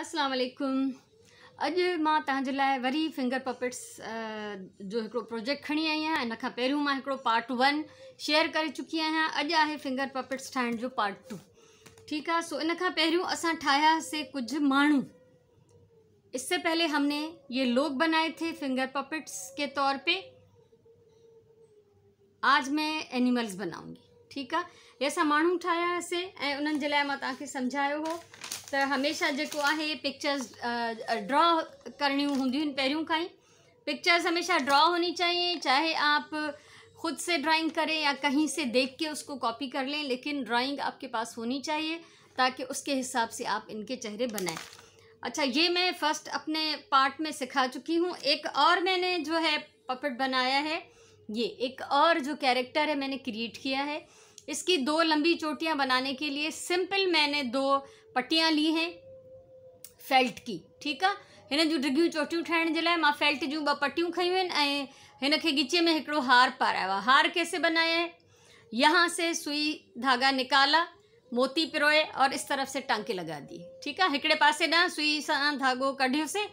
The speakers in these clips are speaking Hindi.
असलम अज मां वरी फिंगर पपिट्स जो प्रोजेक्ट खड़ी आई आहियां इन खां पहिरियों मां पार्ट वन शेयर कर चुकी आहियां अज है फिंगर पपिट्स ठाहिण जो पार्ट टू ठीक है सो इन खां पहिरियों असां कुछ कुझु इससे पहले हमने ये लोग बनाए थे फिंगर पपिट्स के तौर पे आज मैं एनिमल्स बनाऊंगी ठीक है ये असा ठाहियासीं ऐं उन समझाया हो तो हमेशा जो है पिक्चर्स ड्रॉ करनी हूंदियूं पैरों का ही पिक्चर्स हमेशा ड्रॉ होनी चाहिए चाहे आप खुद से ड्राइंग करें या कहीं से देख के उसको कॉपी कर लें लेकिन ड्राइंग आपके पास होनी चाहिए ताकि उसके हिसाब से आप इनके चेहरे बनाएं अच्छा ये मैं फ़र्स्ट अपने पार्ट में सिखा चुकी हूँ एक और मैंने जो है पपेट बनाया है ये एक और जो कैरेक्टर है मैंने क्रिएट किया है इसकी दो लंबी चोटियाँ बनाने के लिए सिंपल मैंने दो पटियां ली हैं फेल्ट की ठीक है इन जो डिघियूं चोटियूं ठाहिण के लिए मां फेल्ट जो ॿ पटियूं खयूं आहिनि ऐं हिन में हिकिड़ो हार पारायो आहे हार कैसे बनाया है यहाँ से सुई धागा निकाला मोती पिरोए और इस तरफ से टांके लगा दी ठीक है एकड़े पासे ना सुई से धागो कढियोसीं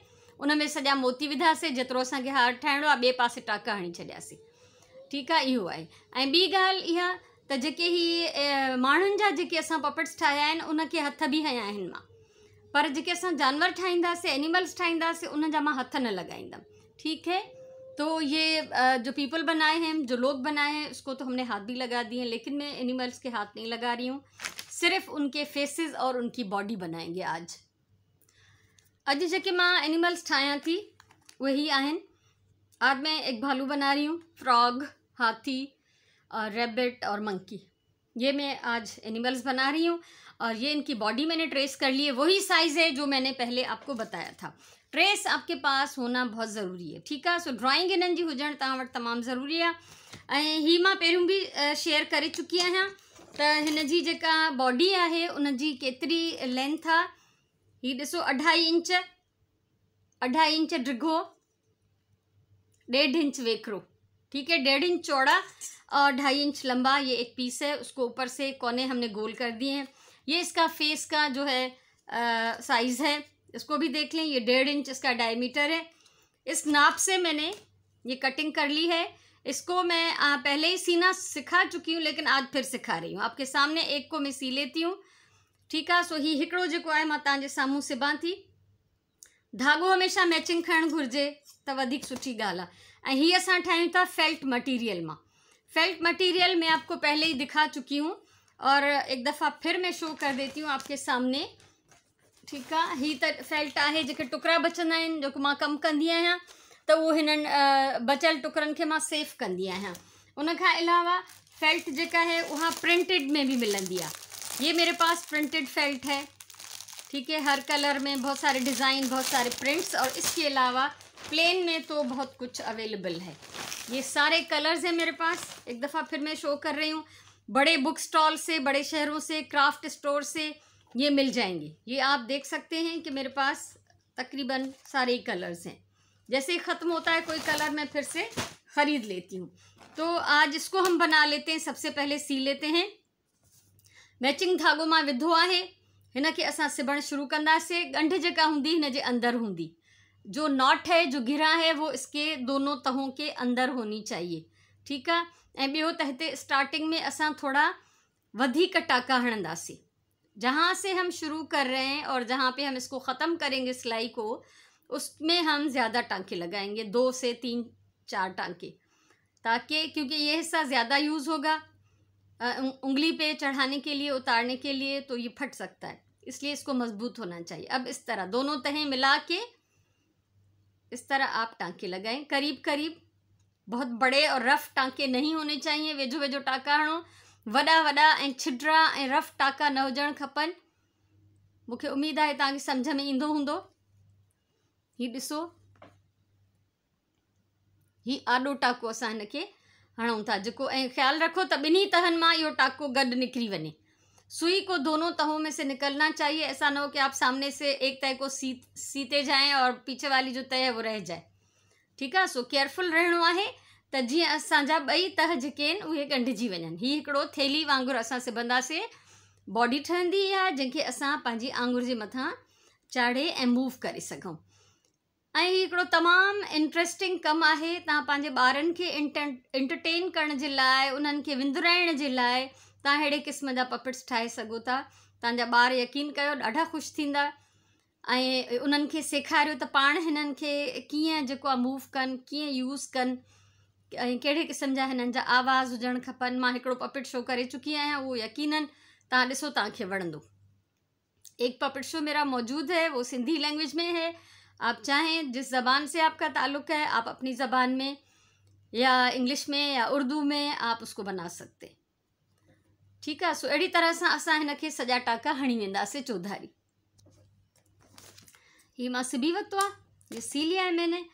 उन में सजा मोती विधासीं जितो अस हार ठाहिणो आहे ॿिए पासे टाका हणी छॾियासीं ठीक है इो है बी गाल तो जी हि माण्हुनि जा जेके पपट्स ठाहिया आहिनि हथ भी हया मां पर जी अस जानवर ठाईंदे एनिमल्स ठाईंदे उन हथ न लगाइंदम ठीक है तो ये जो पीपल बनाए हैं जो लोग बनाए हैं उसको तो हमने हाथ भी लगा दिए हैं लेकिन मैं एनिमल्स के हाथ नहीं लगा रही हूँ सिर्फ उनके फेसेस और उनकी बॉडी बनाएंगे आज अज जी मां एनिमल्स ठाया थी वही आज मैं एक भालू बना रही हूँ फ्रॉग हाथी और रेबिट और मंकी ये मैं आज एनिमल्स बना रही हूँ और ये इनकी बॉडी मैंने ट्रेस कर ली है वही साइज़ है जो मैंने पहले आपको बताया था ट्रेस आपके पास होना बहुत ज़रूरी है ठीक है सो ड्राइंग इन्हनि जी हुजन तुम तमाम ज़रूरी है ऐं मैं मां भी शेयर कर चुकी आहियां तो हिन जी बॉडी है उनकी केतरी लेंथ आ हीअ ॾिसो अढाई इंच अढाई इंच डिघो डेढ़ इंच वेखरो ठीक है डेढ़ इंच चौड़ा और ढाई इंच लंबा ये एक पीस है उसको ऊपर से कोने हमने गोल कर दिए हैं ये इसका फेस का जो है साइज़ है इसको भी देख लें ये डेढ़ इंच इसका डायमीटर है इस नाप से मैंने ये कटिंग कर ली है इसको मैं आ, पहले ही सीना सिखा चुकी हूँ लेकिन आज फिर सिखा रही हूँ आपके सामने एक को मैं सी लेती हूँ ठीक है सो ही हिकड़ो जो है मां तव्हांजे साम्हूं सिबां थी धागो हमेशा मैचिंग खणणु घुरिजे तो वधीक सुठी गाल आहे ऐं था फेल्ट मटीरियल में फेल्ट मटेरियल मैं आपको पहले ही दिखा चुकी हूँ और एक दफ़ा फिर मैं शो कर देती हूँ आपके सामने ठीक है ही तो फेल्ट है जो टुकड़ा बचंदा जो जेको मां कमु कंदी आहियां त उहो हिननि बचियल टुकड़नि खे मां सेफ कंदी आहियां उन अलावा फेल्ट जेका है वह प्रिंटेड में भी मिली आहे ये मेरे पास प्रिंटेड फेल्ट है ठीक है हर कलर में बहुत सारे डिज़ाइन बहुत सारे प्रिंट्स और इसके अलावा प्लेन में तो बहुत कुछ अवेलेबल है ये सारे कलर्स हैं मेरे पास एक दफ़ा फिर मैं शो कर रही हूँ बड़े बुक स्टॉल से बड़े शहरों से क्राफ्ट स्टोर से ये मिल जाएंगे ये आप देख सकते हैं कि मेरे पास तकरीबन सारे ही कलर्स हैं जैसे ही ख़त्म होता है कोई कलर मैं फिर से ख़रीद लेती हूँ तो आज इसको हम बना लेते हैं सबसे पहले सी लेते हैं मैचिंग धागो माँ विधो है इनके खे शुरू कंदासीं गंढ जगह हूँ हिन जे अंदरि हूंदी जो नॉट है जो घिरा है वो इसके दोनों तहों के अंदर होनी चाहिए ठीक है ए बो तहते स्टार्टिंग में असां थोड़ा वधीक टाका हणंदी जहाँ से हम शुरू कर रहे हैं और जहाँ पे हम इसको ख़त्म करेंगे सिलाई को उसमें हम ज़्यादा टांके लगाएंगे दो से तीन चार टांके ताकि क्योंकि ये हिस्सा ज़्यादा यूज़ होगा उंगली पे चढ़ाने के लिए उतारने के लिए तो ये फट सकता है इसलिए इसको मजबूत होना चाहिए अब इस तरह दोनों तहें मिला के इस तरह आप टांके लगाएं करीब करीब बहुत बड़े और रफ़ टांके नहीं होने चाहिए वेझो वेझो टाका हणो वॾा वॾा ऐं छिडरा ऐं रफ़ टाका न होजन खपन मूंखे उम्मीद है तव्हांखे सम्झ में ईंदो हूंदो हीउ ॾिसो हीउ आॾो टाको असां हिनखे हणूं था जेको ऐं ख़्यालु रखो त ॿिन्ही तहन मां यो टाको गॾु निकिरी वञे सुई को दोनों तहों में से निकलना चाहिए ऐसा ना हो कि आप सामने से एक तय को सीत सीते जाएं और पीछे वाली जो तय है वो रह जाए ठीक है सो केयरफुल रहनो है त जी असांजा बई तह जेके उ उहे वन वञनि थैली वांगुरु असां सिबंदासीं बॉडी ठहंदी है जैसे असी आंगुर के मथा चाढ़े ए मूव कर सकूँ एड़ो तमाम इंट्रस्टिंग कम है तव्हां पंहिंजे इंटर इंटरटेन करण के लिए उन्हें विंदुराण के लिए तव्हां अहिड़े क़िस्म जा पपिट्स ठाहे सघो था तव्हांजा ॿार यकीन कयो ॾाढा ख़ुशि थींदा ऐं उन्हनि खे सेखारियो त पाण हिननि खे कीअं जेको आहे मूव कनि कीअं यूज़ कनि ऐं कहिड़े क़िस्म जा हिननि जा आवाज़ हुजणु खपनि मां हिकिड़ो पपिट शो करे चुकी आहियां उहो यकीननि तव्हां ॾिसो तव्हांखे वणंदो एक पपिट शो मेरा मौजूद है वो सिंधी लैंग्वेज में है आप चाहें जिस ज़बान से आपका ताल्लुक़ है आप अपनी ज़बान में या इंग्लिश में या उर्दू में आप उसको बना सकते हैं ठीक है सो अड़ी तरह से अस इन सजा टाका हणी वेंदासीं चौधारी ये मां सिबी वरितो ये सी लिया है मैंने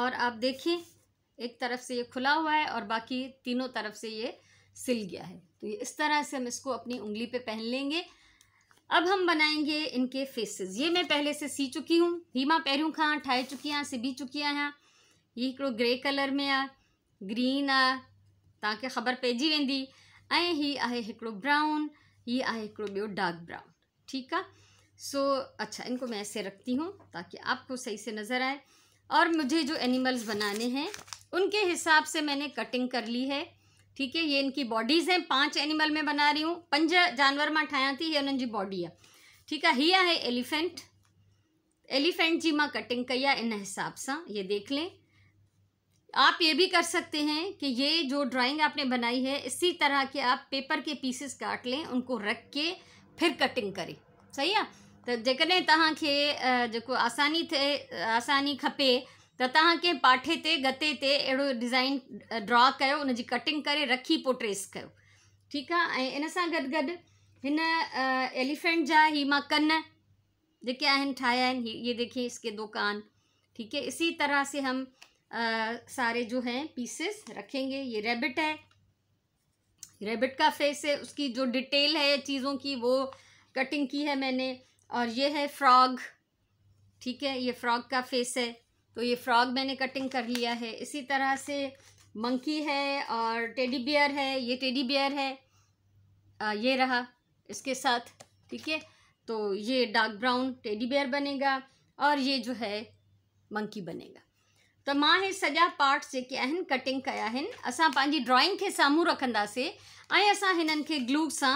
और आप देखें एक तरफ से ये खुला हुआ है और बाकी तीनों तरफ से ये सिल गया है तो ये इस तरह से हम इसको अपनी उंगली पे पहन लेंगे अब हम बनाएंगे इनके फेसिस ये मैं पहले से सी चुकी हूँ ही मां पहिरियों खां ठाहे चुकी हाँ सिबी चुकी आहियां ये ग्रे कलर में आ ग्रीन आ ख़बर पे वेंदी ऐं ब्राउन ये है बो डार्क ब्राउन ठीक है सो अच्छा इनको मैं ऐसे रखती हूँ ताकि आपको सही से नज़र आए और मुझे जो एनिमल्स बनाने हैं उनके हिसाब से मैंने कटिंग कर ली है ठीक है ये इनकी बॉडीज़ हैं पांच एनिमल में बना रही हूँ पंज जानवर मां ठाया थी ये उन्हनि जी बॉडी है ठीक है हीअ है एलिफेंट एलिफेंट जी मां कटिंग कई आहे इन हिसाब सां ये देख लें आप ये भी कर सकते हैं कि ये जो ड्राइंग आपने बनाई है इसी तरह के आप पेपर के पीसेस काट लें उनको रख के फिर कटिंग करें सही तो त जेकॾहिं के जो आसानी थे आसानी खपे त तो के पाठे ते गते ते अहिड़ो डिज़ाइन ड्रॉ कर उन कटिंग करे रखी पो ट्रेस कर ठीक है इन सा गड गड इन एलिफेंट जा ही मां कन जेके आहिनि ये देखिए इसके दो कान ठीक है इसी तरह से हम आ, सारे जो हैं पीसेस रखेंगे ये रेबिट है रेबिट का फेस है उसकी जो डिटेल है चीज़ों की वो कटिंग की है मैंने और ये है फ्रॉग ठीक है ये फ्रॉग का फेस है तो ये फ्रॉग मैंने कटिंग कर लिया है इसी तरह से मंकी है और टेडी बियर है ये टेडी बियर है आ, ये रहा इसके साथ ठीक है तो ये डार्क ब्राउन टेडी बियर बनेगा और ये जो है मंकी बनेगा त मां इहे सॼा पार्ट्स जेके आहिनि कटिंग कया आहिनि असां पंहिंजी ड्रॉइंग खे साम्हूं रखंदासीं ऐं असां हिननि खे ग्लू सां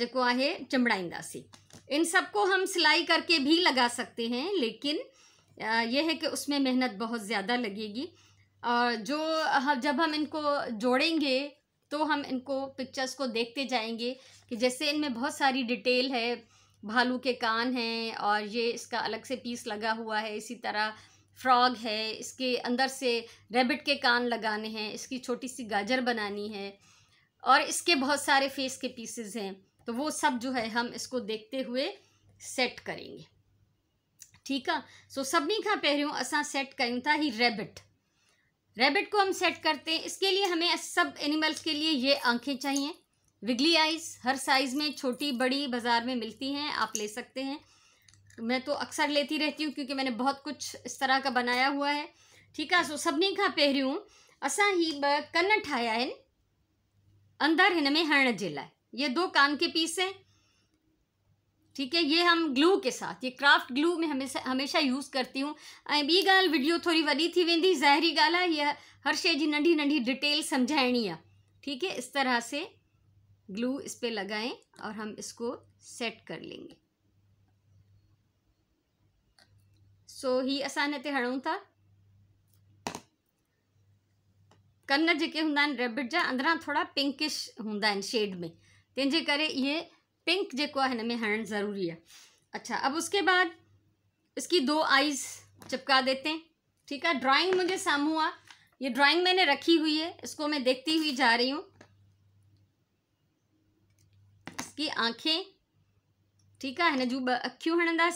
जेको आहे चिमड़ाईंदासीं इन सबको हम सिलाई करके भी लगा सकते हैं लेकिन यह है कि उसमें मेहनत बहुत ज़्यादा लगेगी और जो जब हम इनको जोड़ेंगे तो हम इनको पिक्चर्स को देखते जाएंगे कि जैसे इनमें बहुत सारी डिटेल है भालू के कान हैं और ये इसका अलग से पीस लगा हुआ है इसी तरह फ्रॉग है इसके अंदर से रेबिट के कान लगाने हैं इसकी छोटी सी गाजर बनानी है और इसके बहुत सारे फेस के पीसेस हैं तो वो सब जो है हम इसको देखते हुए सेट करेंगे ठीक है सो सभी का पहिरियों अस सेट करूँ था ही रेबिट रेबिट को हम सेट करते हैं इसके लिए हमें सब एनिमल्स के लिए ये आंखें चाहिए विगली आइज़ हर साइज़ में छोटी बड़ी बाज़ार में मिलती हैं आप ले सकते हैं मैं तो अक्सर लेती रहती हूँ क्योंकि मैंने बहुत कुछ इस तरह का बनाया हुआ है ठीक है सो सभी का पहिरियों अस ही ॿ कन ठाया आहिनि अंदरि हिन में हरण के लिए ये दो कान के पीस हैं ठीक है ये हम ग्लू के साथ ये क्राफ्ट ग्लू में हमेशा हमेशा यूज़ करती हूँ बी गाल वीडियो थोड़ी वही थी वेंदी जहरी गाल है यह हर शे जी नंढी नंढी डिटेल समझाइणी है ठीक है इस तरह से ग्लू इस पर लगाएं और हम इसको सेट कर लेंगे सो ही असां हिन था कन जो हूँ रेबिट जहाँ अंदर थोड़ा पिंकिश हूँ शेड में तेज करे ये पिंक जो में हणणु ज़रूरी है अच्छा अब उसके बाद इसकी दो आइज़ चिपका देते हैं ठीक है ड्राइंग मुझे सामूँ आ ये ड्राइंग मैंने रखी हुई है इसको मैं देखती हुई जा रही हूँ इसकी आँखें ठीक है हिन जूं हणंदे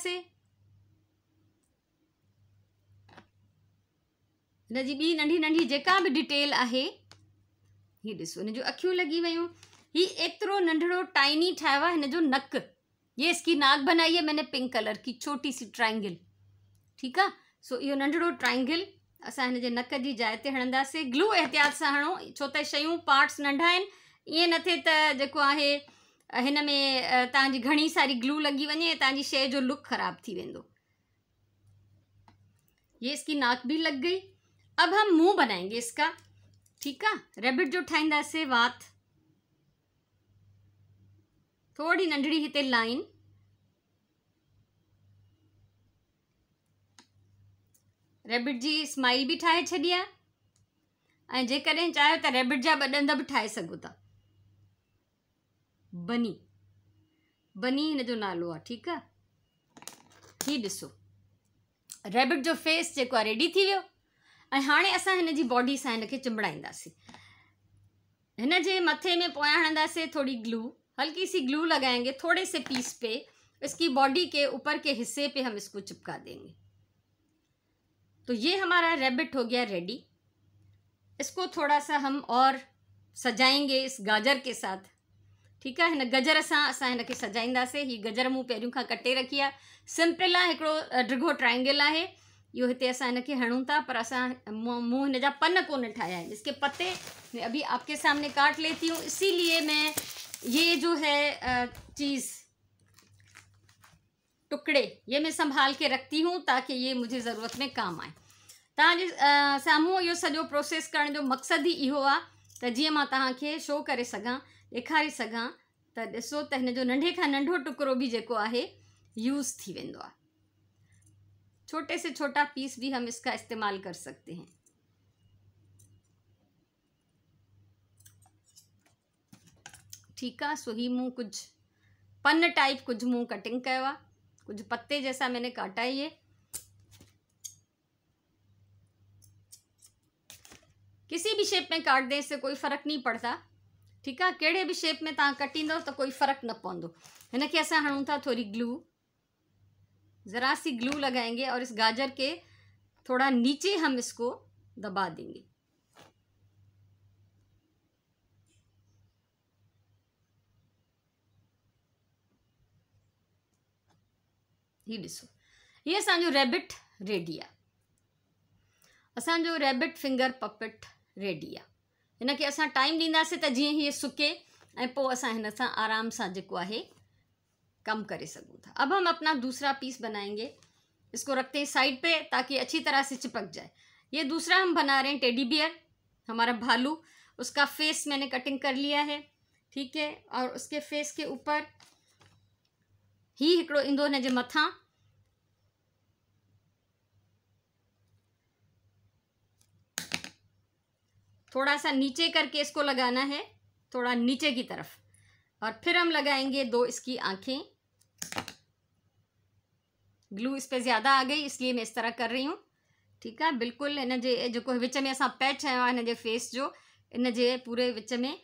हिन जी ॿी नंढी नंढी जेका भी डिटेल आहे ये ॾिसो हिन जूं अखियूं लॻी वियूं हीउ एतिरो नंढड़ो टाइनी ठाहियो आहे हिन जो नक ये इसकी नाक बनाई है मैंने पिंक कलर की छोटी सी ट्राइंगल ठीक है सो यो नंढड़ो ट्राइंगल असां इन जे नक जी जाइ ते हणंदासीं ग्लू एहतियात से हणो छो त शयूं पार्ट्स नंढा आहिनि ईअं न थे त जेको आहे हिन में तव्हांजी घणी सारी ग्लू लॻी वञे तव्हांजी शइ जो लुक ख़राबु थी वेंदो ये इसकी नाक भी लग गई अब हम मुंह बनाएंगे इसका ठीक है रेबिट जो से वात थोड़ी नंढड़ी हिते लाइन रेबिट जी स्माइल भी ठाहे छी आहे ऐं जेकॾहिं चाहियो तो त रेबिट जा ॿ भी बि ठाहे था बनी बनी इन जो नालो आ ठीक है हीउ रेबिट जो फेस जो रेडी थी वो हाँ अस असां बॉडी सां हिन खे मथे में पोया हणंदे थोड़ी ग्लू हल्की सी ग्लू लगाएंगे थोड़े से पीस पे इसकी बॉडी के ऊपर के हिस्से पे हम इसको चिपका देंगे तो ये हमारा रेबिट हो गया रेडी इसको थोड़ा सा हम और सजाएंगे इस गाजर के साथ ठीक है गजर से अस सजाइंदे सजाईंदासीं गजर मुँह पैरों का कटे रखी है सिंपल आ ड्रिघो ट्राइंगल है यो इत असां इन हणूं था पर अस मुँह हिन जा पन को ठाया है इसके पत्ते मैं अभी आपके सामने काट लेती हूँ इसीलिए मैं ये जो है चीज़ टुकड़े ये मैं संभाल के रखती हूँ ताकि ये मुझे ज़रूरत में काम आए तव्हांजे साम्हूं यो सॼो प्रोसेस कर जो ही इो आ आहे शो कर सघां सो तो इन जो नंढे का नंढो टुकड़ो भी जो है यूज़ थी वो आ छोटे से छोटा पीस भी हम इसका इस्तेमाल कर सकते हैं ठीक है सो ही मुँह कुछ पन्न टाइप कुछ मुँह कटिंग करवा कुछ पत्ते जैसा मैंने काटा है ये किसी भी शेप में काट दें इससे कोई फ़र्क नहीं पड़ता ठीक है कहिड़े भी शेप में तव्हां तो कोई फ़र्क न पवंदो इनके अस हणूँ था थोड़ी ग्लू ज़रा सी ग्लू लगाएंगे और इस गाजर के थोड़ा नीचे हम इसको दबा देंगे ये असो हीअ असांजो रेबिट रेडी आहे रेबिट फिंगर पपिट रेडी आने के अस टाइम दींदे तो जी ये सुके ऐं आराम से जो है कम करे सकूँ था अब हम अपना दूसरा पीस बनाएंगे इसको रखते हैं साइड पे ताकि अच्छी तरह से चिपक जाए ये दूसरा हम बना रहे हैं टेडी बियर हमारा भालू उसका फेस मैंने कटिंग कर लिया है ठीक है और उसके फेस के ऊपर ही हिकड़ो इंदो ने जो मथा थोड़ा सा नीचे करके इसको लगाना है थोड़ा नीचे की तरफ और फिर हम लगाएंगे दो इसकी आंखें ग्लू इस पर ज़्यादा आ गई इसलिए मैं इस तरह कर रही हूँ ठीक है बिल्कुल इन जो विच में असा पैच आया इन फेस जो इन जे पूरे विच में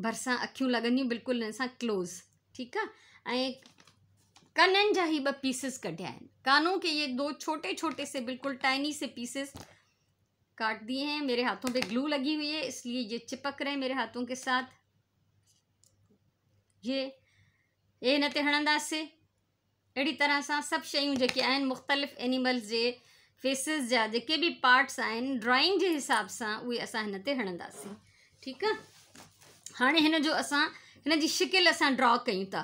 भरसा अखियूं लगन बिल्कुल इन सा क्लोज़ ठीक है ए कन जा ब पीसिस कटिया कानों के ये दो छोटे छोटे से बिल्कुल टाइनी से पीसेस काट दिए हैं मेरे हाथों पे ग्लू लगी हुई है इसलिए ये चिपक रहे हैं मेरे हाथों के साथ ये ये नते हणंदे अड़ी तरह सां सभु शयूं मुख़्तलिफ़ एनिमल्स के फेसिस जा भी पार्ट्स आज ड्राइंग के हिसाब से उसे असां ठीक ते हणंदासीं ठीकु आहे हाणे जो असां शिकिल असां ड्रॉ कयूं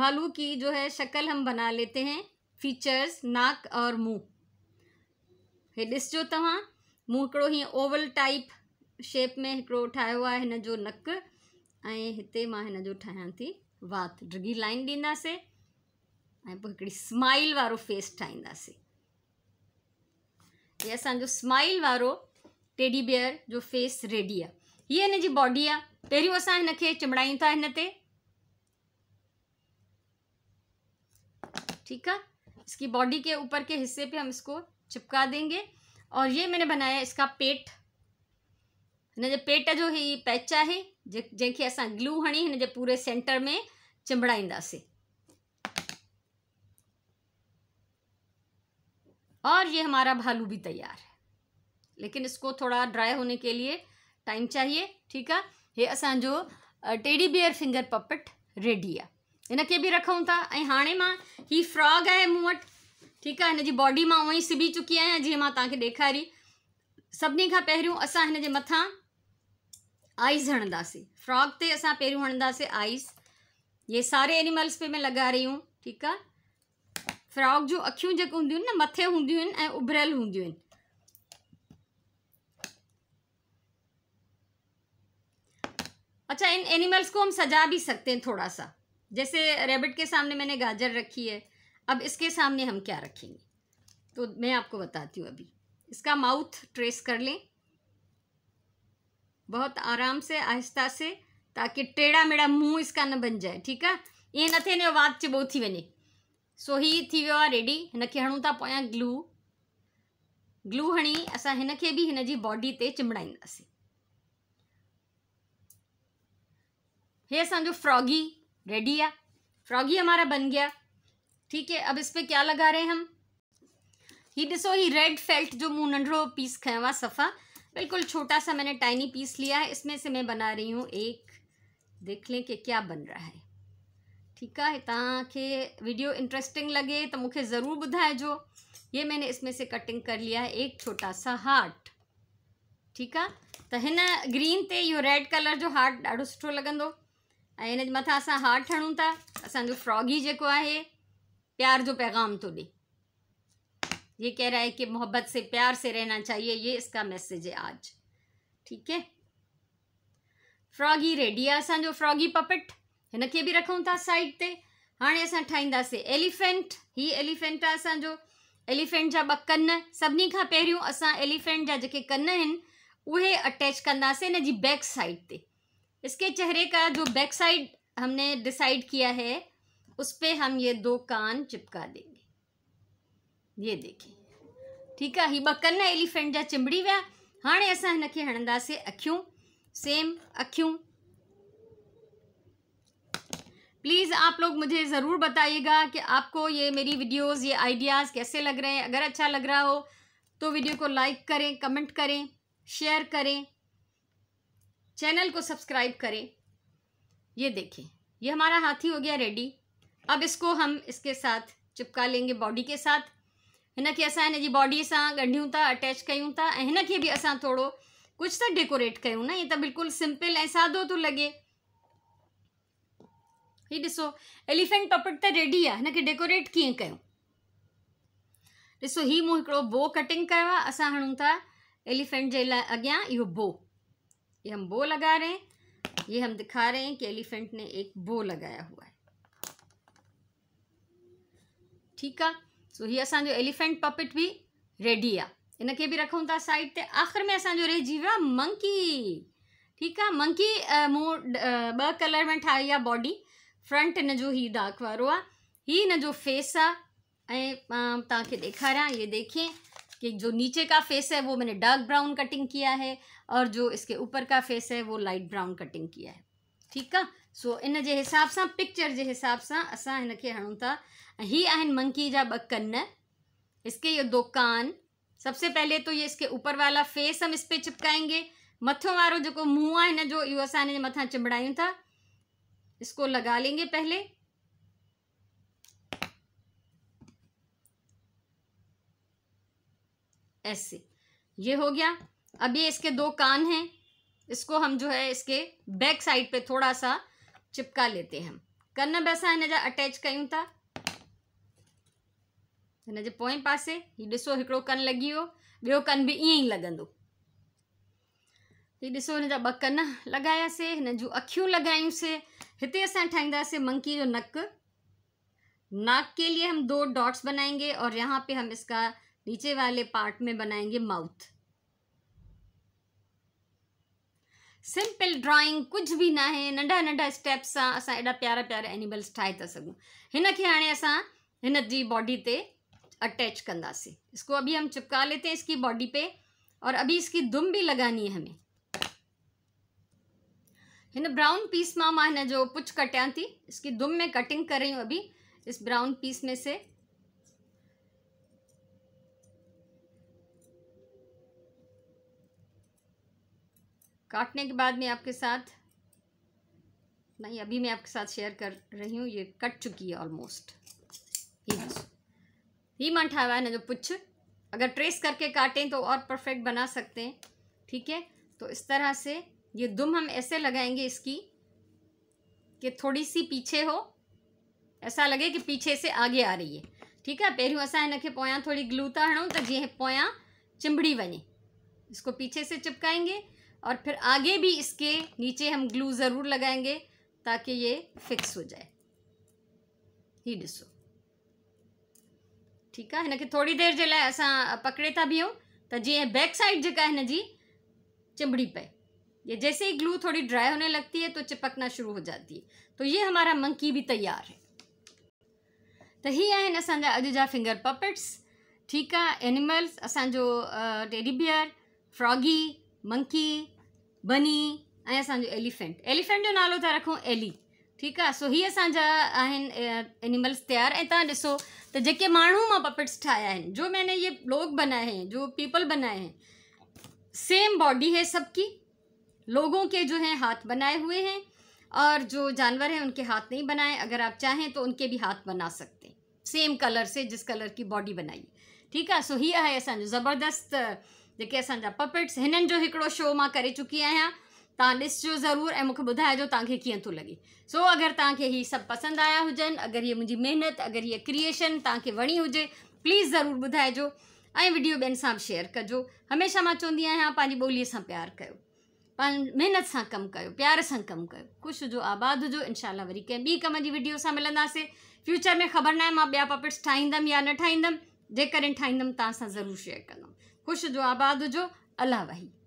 भालू की जो है शक्ल हम बना लेते हैं फीचर्स नाक और मुंहुं ये ॾिसजो तव्हां मूं हिकिड़ो ओवल टाइप शेप में हिकिड़ो ठाहियो जो नकु इतने मैं मां थी वात डिघी लाइन ॾींदासीं स्माइल वो फेस ठाहींदासीं ये असो स्माइल वो टेडी बियर जो फेस रेडी आ ये इन बॉडी आ पे अस चिमड़ा था ठीक है इसकी बॉडी के ऊपर के हिस्से पे हम इसको चिपका देंगे और ये मैंने बनाया इसका पेट इन पेट जो ही पैच है जैखे अस ग्लू हणी इन पूरे सेंटर में चिंबड़ाइंदे और ये हमारा भालू भी तैयार है लेकिन इसको थोड़ा ड्राई होने के लिए टाइम चाहिए ठीक है ये असो teddy bear finger puppet ready आहे इनके भी रखूँ था हाँ हाणे फ्रॉग है मूं वटि ठीकु आहे बॉडी में उ सिबी चुकी आहियां जी मां तव्हांखे ॾेखारी सभिनी खां पहिरियों आइज़ हणंदासीं फ्रॉग ते असां हणदा से आइस ये सारे एनिमल्स पे मैं लगा रही हूँ ठीक है फ्रॉग जो अखियं जो होंद न मथे होंद उभरल होंद अच्छा इन एनिमल्स को हम सजा भी सकते हैं थोड़ा सा जैसे रेबिट के सामने मैंने गाजर रखी है अब इसके सामने हम क्या रखेंगे तो मैं आपको बताती हूँ अभी इसका माउथ ट्रेस कर लें बहुत आराम से आहिस्ता से ताकि टेढ़ा मेढ़ा मुंह इसका न बन जाए ठीक है ये न थे हिन वात चिबो थी वे सो ही थी वो रेडी हिनखे हणूँ था पोयां ग्लू ग्लू हणी अस हिनखे भी इन बॉडी ते चिमड़ाईंदासीं हे असो फ्रॉगी रेडी आ फ्रॉगी हमारा बन गया ठीक है अब इस पर क्या लगा रहे हम ये ॾिसो ही रेड फेल्ट जो मूं नंढड़ो पीस खाया सफ़ा बिल्कुल छोटा सा मैंने टाइनी पीस लिया है इसमें से मैं बना रही हूँ एक देख लें कि क्या बन रहा है ठीक है तव्हांखे वीडियो इंटरेस्टिंग लगे तो मुझे ज़रूर जो ये मैंने इसमें से कटिंग कर लिया है एक छोटा सा हार्ट ठीक है तो हिन ग्रीन ते यो रेड कलर जो हार्ट ढो सुठो लग मथा अस हार्ट हणूँ था असो फ्रॉगी जो है प्यार जो पैगाम तो दे ये कह रहा है कि मोहब्बत से प्यार से रहना चाहिए ये इसका मैसेज है आज ठीक है फ्रॉगी रेडी है असो फ्रॉगी पपट इनके भी रखूँ था हाँ साइड से हाँ असां एलिफेंट ही एलिफेंट है असो एलिफेंट जा ॿ कन सभिनी खां पहिरियों एलिफेंट जो कन आहिनि अटैच कदे इन बैक साइड से इसके चेहरे का जो बैक साइड हमने डिसाइड किया है उस पर हम ये दो कान चिपका दें ये देखें ठीक है ही ॿ एलिफेंट एलिफेंट जा चिंबड़ी हाँ हाणे असां हिनखे हणंदासीं अखियं सेम अखियूं प्लीज़ आप लोग मुझे ज़रूर बताइएगा कि आपको ये मेरी वीडियोस ये आइडियाज़ कैसे लग रहे हैं अगर अच्छा लग रहा हो तो वीडियो को लाइक करें कमेंट करें शेयर करें चैनल को सब्सक्राइब करें ये देखिए ये हमारा हाथी हो गया रेडी अब इसको हम इसके साथ चिपका लेंगे बॉडी के साथ इनके अस इन बॉडी से ॻंढियूं था अटैच क्यों तक भी अस कुछ तो डेकोरेट क्यों ना ये तो बिल्कुल सिंपल ए सादो तो लगे ये ऐसो एलिफेंट पपट तो रेडी है डेकोरेट कि कयूं ॾिसो हीउ बो कटिंग कयो अस असां था एलिफेंट के लाइ यो बो ये हम बो लगा रहे हैं ये हम दिखा रहे हैं कि एलिफेंट ने एक बो लगाया हुआ है ठीक है सो हि असो एलिफेंट पपिट भी रेडी आ इनके भी रखूं था साइड से आख़िर में असो रे मंकी ठीक है मंकी ब कलर में ठाई आ बॉडी फ्रंट इन जो ही डार्क वो आहे जो फेस आहे ऐं ये देखें कि जो नीचे का फेस है वो मैंने डार्क ब्राउन कटिंग किया है और जो इसके ऊपर का फेस है वो लाइट ब्राउन कटिंग किया है ठीक है सो इन हिसाब से पिक्चर के हिसाब से अस इनके हणूँ था ही मंकी जा बकन्न इसके ये दो कान सबसे पहले तो ये इसके ऊपर वाला फेस हम इस पर चिपकाएंगे मथों वारो जो मुंह है ना जो यू असां मथा जे था इसको लगा लेंगे पहले ऐसे ये हो गया अब ये इसके दो कान हैं इसको हम जो है इसके बैक साइड पे थोड़ा सा चिपका लेते हैं हम कन बि असां जा अटैच कयूं था हिन जे पोएं पासे हीउ कन लगी वियो ॿियो कन बि ईअं ई लॻंदो हीउ ॾिसो हिन जा कन लॻायासीं हिन जूं अखियूं लॻायूंसीं हिते असां मंकी जो नक नाक के लिए हम दो डॉट्स बनाएंगे और यहाँ पे हम इसका नीचे वाले पार्ट में बनाएंगे माउथ सिंपल ड्राइंग कुछ भी ना है नंढा नंढा स्टेप्स एडा प्यारा प्यारा एनिमल्स टाई था सघूं इनके हाँ हाणे इन बॉडी से अटैच से इसको अभी हम चिपका लेते हैं इसकी बॉडी पे और अभी इसकी दुम भी लगानी है हमें इन ब्राउन पीस मामा मां हिन जो पुछ कटियां थी इसकी दुम में कटिंग कर रही हूँ अभी इस ब्राउन पीस में से काटने के बाद में आपके साथ नहीं अभी मैं आपके साथ शेयर कर रही हूँ ये कट चुकी है ऑलमोस्ट ही मन ठावा है ना जो पुछ अगर ट्रेस करके काटें तो और परफेक्ट बना सकते हैं ठीक है तो इस तरह से ये दुम हम ऐसे लगाएंगे इसकी कि थोड़ी सी पीछे हो ऐसा लगे कि पीछे से आगे आ रही है ठीक है पहिरियों असां हिनखे पोया थोड़ी ग्लू था हणूं तो जी पोया चिंबड़ी वञे इसको पीछे से चिपकाएंगे और फिर आगे भी इसके नीचे हम ग्लू ज़रूर लगाएंगे ताकि ये फिक्स हो जाए ही डिसो ठीक है इनके थोड़ी देर के लिए अस पकड़े था बीहूं त जी बैक साइड जेका हिन जी चिमड़ी पे ये जैसे ही ग्लू थोड़ी ड्राई होने लगती है तो चिपकना शुरू हो जाती है तो ये हमारा मंकी भी तैयार है तो हीअ हैं असा अज जहाँ फिंगर पपेट्स ठीक है एनिमल्स असो टेडी बियर फ्रॉगी मंकी बनी असो एलिफेंट एलिफेंट जो नालो था रखूं एली ठीक है सो ही असाजा एनिमल्स तैयार है तुम ऐसो तो जो मू पपेट्स ठाहिया जो मैंने ये लोग बनाए हैं जो पीपल बनाए हैं सेम बॉडी है सबकी लोगों के जो हैं हाथ बनाए हुए हैं और जो जानवर हैं उनके हाथ नहीं बनाए अगर आप चाहें तो उनके भी हाथ बना सकते हैं सेम कलर से जिस कलर की बॉडी बनाई ठीक है सो ही है असो ज़बरदस्त जो असा पपेट्स इन्हों शो में कर चुकी आया तव्हां ॾिसिजो ज़रूरु ऐं मूंखे ॿुधाइजो तव्हांखे कीअं थो लॻे सो अगरि तव्हांखे हीअ सभु पसंदि आया हुजनि अगरि हीअ मुंहिंजी महिनत अगरि हीअ क्रिएशन तव्हांखे वणी हुजे प्लीज़ ज़रूरु ॿुधाइजो ऐं वीडियो ॿियनि सां बि शेयर कजो हमेशह मां चवंदी आहियां पंहिंजी ॿोलीअ सां प्यारु कयो पाण महिनत सां कमु कयो प्यार सां कमु कयो ख़ुशि हुजो आबाद हुजो इनशाला वरी कंहिं ॿी कम जी वीडियो सां मिलंदासीं फ्यूचर में ख़बर न आहे मां ॿिया पपिट्स ठाहींदमि या न ठाहींदमि जेकॾहिं ठाहींदमि तव्हां सां ज़रूरु शेयर कंदमि ख़ुशि हुजो आबाद हुजो अलाह वही